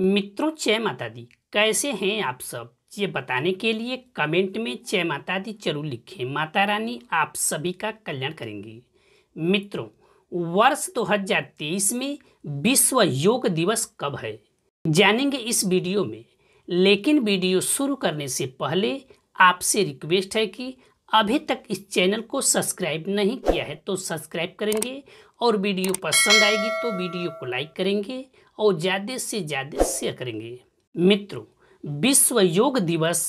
मित्रों जय माता दी कैसे हैं आप सब ये बताने के लिए कमेंट में जय माता दी जरूर लिखें माता रानी आप सभी का कल्याण करेंगे मित्रों वर्ष 2023 में विश्व योग दिवस कब है जानेंगे इस वीडियो में लेकिन वीडियो शुरू करने से पहले आपसे रिक्वेस्ट है कि अभी तक इस चैनल को सब्सक्राइब नहीं किया है तो सब्सक्राइब करेंगे और वीडियो पसंद आएगी तो वीडियो को लाइक करेंगे और ज़्यादा से ज़्यादा शेयर करेंगे मित्रों विश्व योग दिवस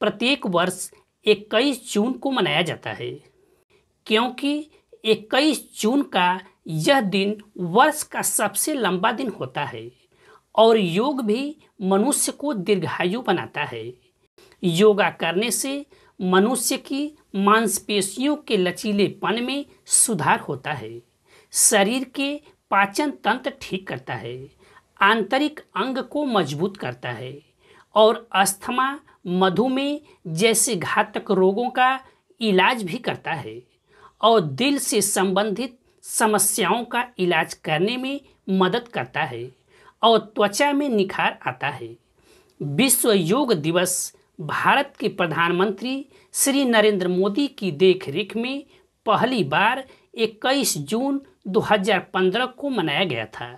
प्रत्येक वर्ष इक्कीस जून को मनाया जाता है क्योंकि इक्कीस जून का यह दिन वर्ष का सबसे लंबा दिन होता है और योग भी मनुष्य को दीर्घायु बनाता है योगा करने से मनुष्य की मांसपेशियों के लचीलेपन में सुधार होता है शरीर के पाचन तंत्र ठीक करता है आंतरिक अंग को मजबूत करता है और अस्थमा मधुमेह जैसे घातक रोगों का इलाज भी करता है और दिल से संबंधित समस्याओं का इलाज करने में मदद करता है और त्वचा में निखार आता है विश्व योग दिवस भारत के प्रधानमंत्री श्री नरेंद्र मोदी की देखरेख में पहली बार 21 जून 2015 को मनाया गया था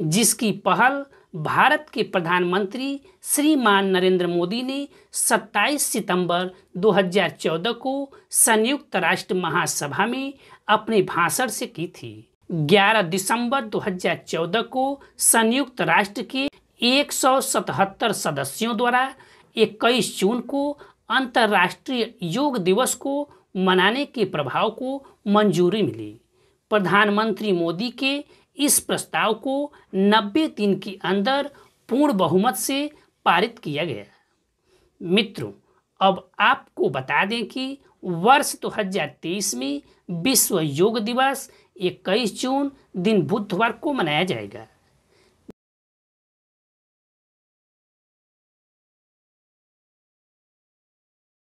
जिसकी पहल भारत के प्रधानमंत्री श्रीमान नरेंद्र मोदी ने 27 सितंबर 2014 को संयुक्त राष्ट्र महासभा में अपने भाषण से की थी 11 दिसंबर 2014 को संयुक्त राष्ट्र के 177 सदस्यों द्वारा 21 जून को अंतर्राष्ट्रीय योग दिवस को मनाने के प्रभाव को मंजूरी मिली प्रधानमंत्री मोदी के इस प्रस्ताव को 90 दिन के अंदर पूर्ण बहुमत से पारित किया गया मित्रों अब आपको बता दें कि वर्ष 2023 में विश्व योग दिवस 21 जून दिन बुधवार को मनाया जाएगा